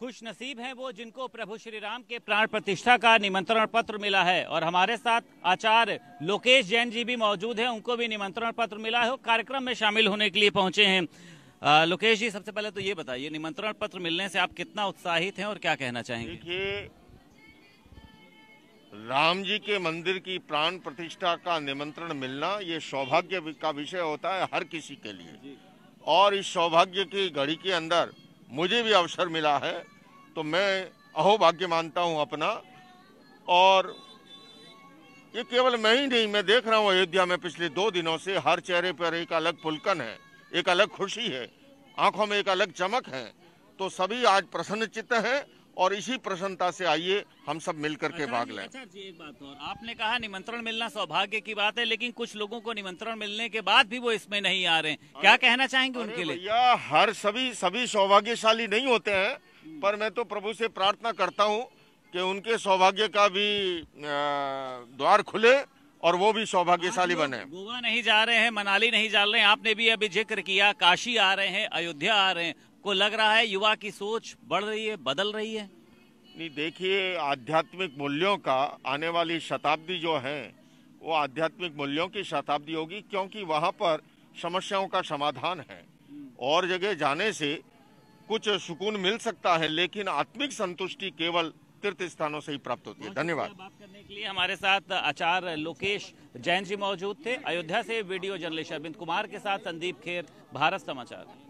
खुश नसीब है वो जिनको प्रभु श्री राम के प्राण प्रतिष्ठा का निमंत्रण पत्र मिला है और हमारे साथ आचार्य लोकेश जैन जी भी मौजूद हैं उनको भी निमंत्रण पत्र मिला है कार्यक्रम में शामिल होने के लिए पहुंचे हैं आ, लोकेश जी सबसे पहले तो ये बताइए निमंत्रण पत्र मिलने से आप कितना उत्साहित हैं और क्या कहना चाहेंगे देखिए राम जी के मंदिर की प्राण प्रतिष्ठा का निमंत्रण मिलना ये सौभाग्य का विषय होता है हर किसी के लिए और इस सौभाग्य की घड़ी के अंदर मुझे भी अवसर मिला है तो मैं अहोभाग्य मानता हूं अपना और ये केवल मैं ही नहीं मैं देख रहा हूं अयोध्या में पिछले दो दिनों से हर चेहरे पर एक अलग पुलकन है एक अलग खुशी है आंखों में एक अलग चमक है तो सभी आज प्रसन्न चित्त हैं और इसी प्रसन्नता से आइए हम सब मिलकर के अच्छा भाग लें अच्छा जी एक बात और आपने कहा निमंत्रण मिलना सौभाग्य की बात है लेकिन कुछ लोगों को निमंत्रण मिलने के बाद भी वो इसमें नहीं आ रहे हैं क्या कहना चाहेंगे उनके लिए भैया हर सभी सभी सौभाग्यशाली नहीं होते हैं पर मैं तो प्रभु से प्रार्थना करता हूँ कि उनके सौभाग्य का भी द्वार खुले और वो भी सौभाग्यशाली बने गोवा नहीं जा रहे हैं मनाली नहीं जा रहे हैं आपने भी अभी जिक्र किया काशी आ रहे हैं अयोध्या आ रहे हैं आपको लग रहा है युवा की सोच बढ़ रही है बदल रही है नहीं देखिए आध्यात्मिक मूल्यों का आने वाली शताब्दी जो है वो आध्यात्मिक मूल्यों की शताब्दी होगी क्योंकि वहाँ पर समस्याओं का समाधान है और जगह जाने से कुछ सुकून मिल सकता है लेकिन आत्मिक संतुष्टि केवल तीर्थ स्थानों से ही प्राप्त होती है धन्यवाद बात करने के लिए हमारे साथ आचार्य लोकेश जैन जी मौजूद थे अयोध्या से वीडियो जर्नलिस्ट अरविंद कुमार के साथ संदीप खेर भारत समाचार